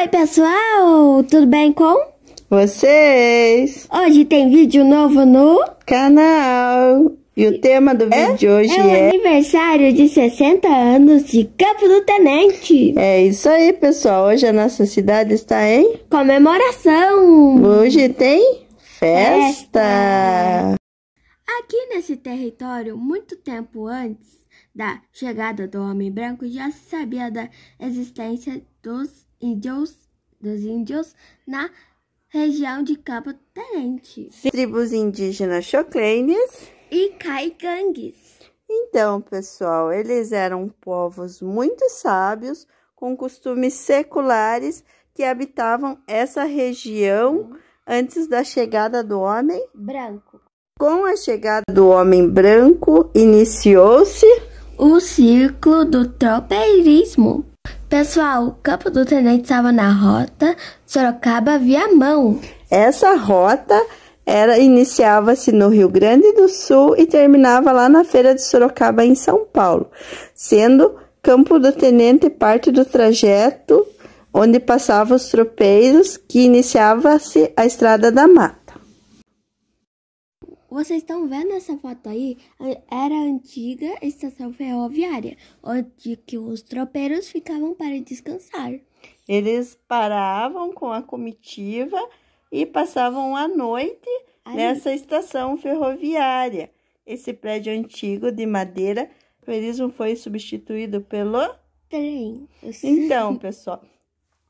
Oi, pessoal! Tudo bem com vocês? Hoje tem vídeo novo no canal. E o tema do é? vídeo de é hoje é... É aniversário de 60 anos de Campo do Tenente. É isso aí, pessoal. Hoje a nossa cidade está em... Comemoração. Hoje tem festa. festa. Aqui nesse território, muito tempo antes da chegada do Homem Branco, já se sabia da existência dos índios, dos índios na região de Cabo Tenente. Tribos indígenas choclenes e caigangues. Então, pessoal, eles eram povos muito sábios, com costumes seculares que habitavam essa região antes da chegada do homem branco. Com a chegada do homem branco, iniciou-se o ciclo do tropeirismo. Pessoal, o campo do tenente estava na rota Sorocaba-Viamão. Essa rota era iniciava-se no Rio Grande do Sul e terminava lá na Feira de Sorocaba em São Paulo, sendo Campo do Tenente parte do trajeto onde passavam os tropeiros que iniciava-se a Estrada da Mata. Vocês estão vendo essa foto aí? É, era a antiga estação ferroviária, onde que os tropeiros ficavam para descansar. Eles paravam com a comitiva e passavam a noite aí. nessa estação ferroviária. Esse prédio antigo de madeira, eles não foi substituído pelo trem. Então, pessoal,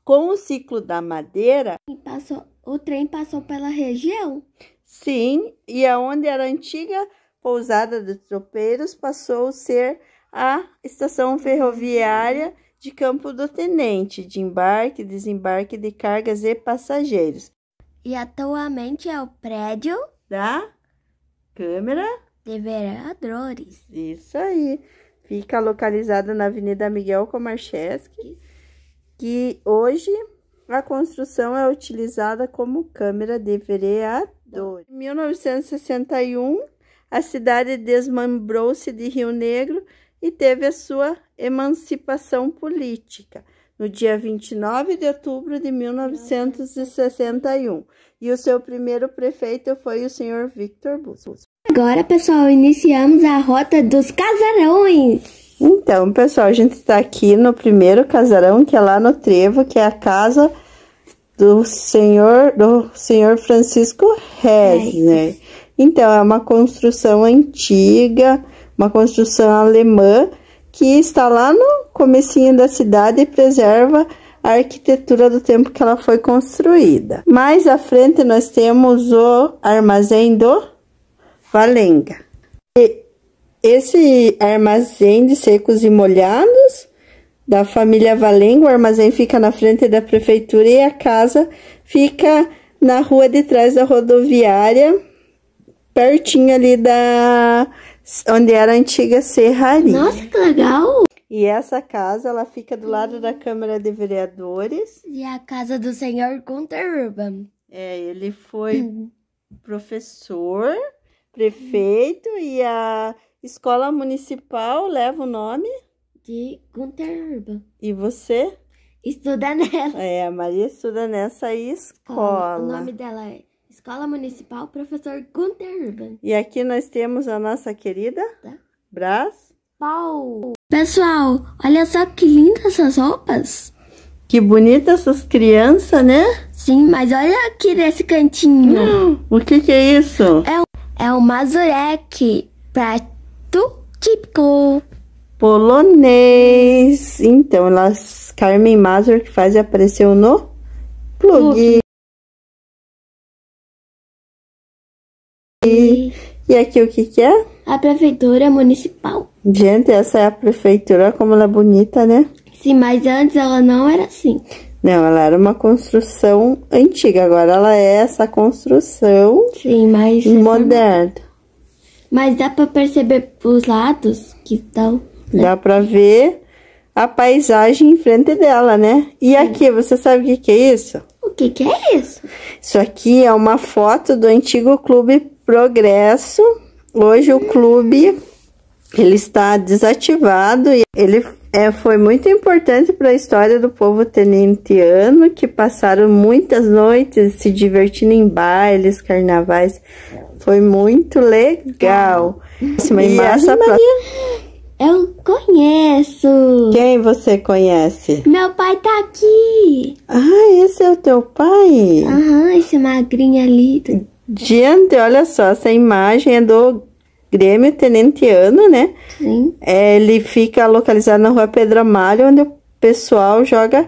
com o ciclo da madeira, e passou o trem passou pela região? Sim, e aonde era a antiga pousada de tropeiros passou a ser a estação ferroviária de Campo do Tenente, de embarque e desembarque de cargas e passageiros. E atualmente é o prédio da Câmara de Vereadores. Isso aí. Fica localizada na Avenida Miguel Comarcheschi, que hoje a construção é utilizada como câmera de Vereadores. Em 1961, a cidade desmembrou-se de Rio Negro e teve a sua emancipação política no dia 29 de outubro de 1961. E o seu primeiro prefeito foi o senhor Victor Bustos. Agora, pessoal, iniciamos a rota dos casarões. Então, pessoal, a gente tá aqui no primeiro casarão, que é lá no Trevo, que é a casa do senhor, do senhor Francisco Resner. Então, é uma construção antiga, uma construção alemã, que está lá no comecinho da cidade e preserva a arquitetura do tempo que ela foi construída. Mais à frente, nós temos o armazém do Valenga. E esse armazém de secos e molhados da família Valengo, o armazém fica na frente da prefeitura e a casa fica na rua de trás da rodoviária, pertinho ali da onde era a antiga serraria. Nossa, que legal! E essa casa, ela fica do lado da Câmara de Vereadores. E a casa do senhor Gunter Urban. É, ele foi uhum. professor, prefeito uhum. e a Escola municipal leva o nome? De Gunter Urban. E você? Estuda nela. É, a Maria estuda nessa escola. O nome dela é Escola Municipal Professor Gunter Urban. E aqui nós temos a nossa querida tá. Brás. Pau. Pessoal, olha só que lindas essas roupas. Que bonitas essas crianças, né? Sim, mas olha aqui nesse cantinho. Hum, o que, que é isso? É, é o Mazurek para prato típico polonês. Então, elas Carmen Mazur que faz apareceu no plug. E, e aqui o que que é? A prefeitura municipal. Gente, essa é a prefeitura, como ela é bonita, né? Sim, mas antes ela não era assim. Não, ela era uma construção antiga, agora ela é essa construção Sim, mas moderna. Mas dá para perceber os lados que estão. Né? Dá para ver a paisagem em frente dela, né? E Sim. aqui, você sabe o que, que é isso? O que, que é isso? Isso aqui é uma foto do antigo Clube Progresso. Hoje o clube ele está desativado e ele é, foi muito importante para a história do povo tenentiano, que passaram muitas noites se divertindo em bailes, carnavais. Foi muito legal. Uma e essa Maria, pra... eu conheço. Quem você conhece? Meu pai tá aqui. Ah, esse é o teu pai? Aham, esse magrinho ali. Diante, Gente, olha só, essa imagem é do Grêmio Tenenteano, né? Sim. É, ele fica localizado na rua Pedro Amalho, onde o pessoal joga,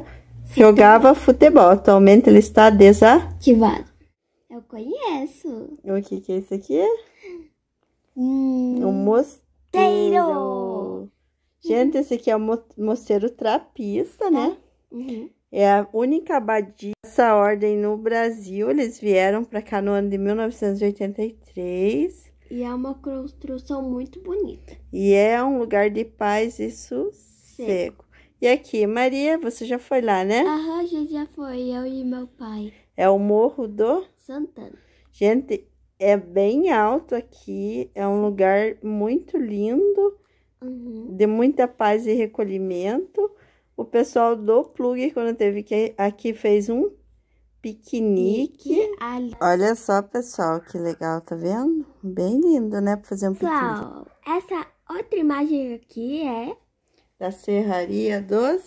futebol. jogava futebol. Atualmente ele está desativado. Eu conheço. O que que é isso aqui? Hum, é um mosteiro. Gente, esse aqui é o mosteiro trapista, né? Tá. Uhum. É a única abadia dessa ordem no Brasil. Eles vieram para cá no ano de 1983. E é uma construção muito bonita. E é um lugar de paz e sossego. E aqui, Maria, você já foi lá, né? Aham, a gente já foi, eu e meu pai. É o Morro do? Santana. Gente, é bem alto aqui, é um lugar muito lindo, uhum. de muita paz e recolhimento. O pessoal do Plug, quando teve aqui, fez um piquenique ali. Olha só, pessoal, que legal, tá vendo? Bem lindo, né? Pra fazer um piquenique. Pessoal, essa outra imagem aqui é... Da Serraria dos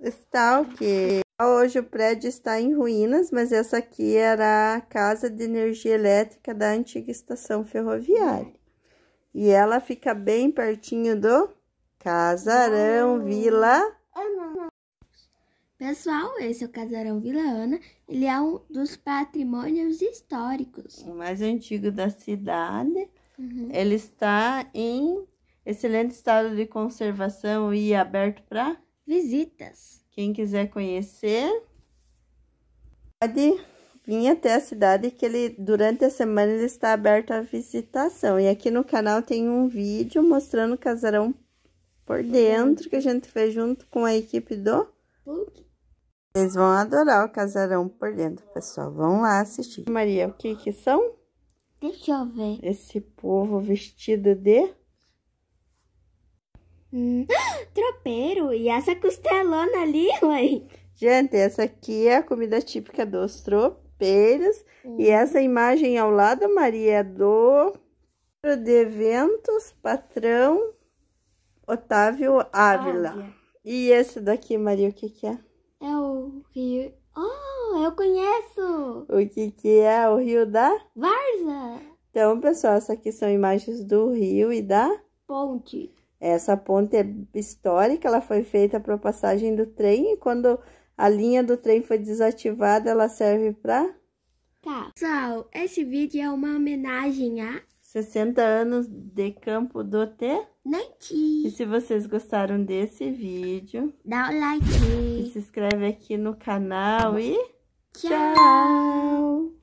stalkers. Hoje o prédio está em ruínas, mas essa aqui era a casa de energia elétrica da antiga estação ferroviária. E ela fica bem pertinho do Casarão Vila... Ana. Ah, Pessoal, esse é o Casarão Vila Ana. Ele é um dos patrimônios históricos. O mais antigo da cidade. Uhum. Ele está em excelente estado de conservação e aberto para visitas. Quem quiser conhecer, pode vir até a cidade que ele durante a semana ele está aberto à visitação. E aqui no canal tem um vídeo mostrando o casarão por dentro que a gente fez junto com a equipe do PUC. Vocês vão adorar o casarão por dentro, pessoal. Vão lá assistir. Maria, o que que são? Deixa eu ver. Esse povo vestido de... Hum, tropeiro. E essa costelona ali, mãe? Gente, essa aqui é a comida típica dos tropeiros. Hum. E essa imagem ao lado, Maria, é do... De eventos, patrão Otávio Ávila. Ávila. E esse daqui, Maria, o que que é? É o rio. Oh, eu conheço! O que, que é o rio da? Varza! Então, pessoal, essas aqui são imagens do rio e da? Ponte. Essa ponte é histórica, ela foi feita para a passagem do trem e quando a linha do trem foi desativada, ela serve para? Tá. Pessoal, esse vídeo é uma homenagem a 60 anos de Campo do T. E se vocês gostaram desse vídeo, dá um like. E se inscreve aqui no canal e tchau. tchau.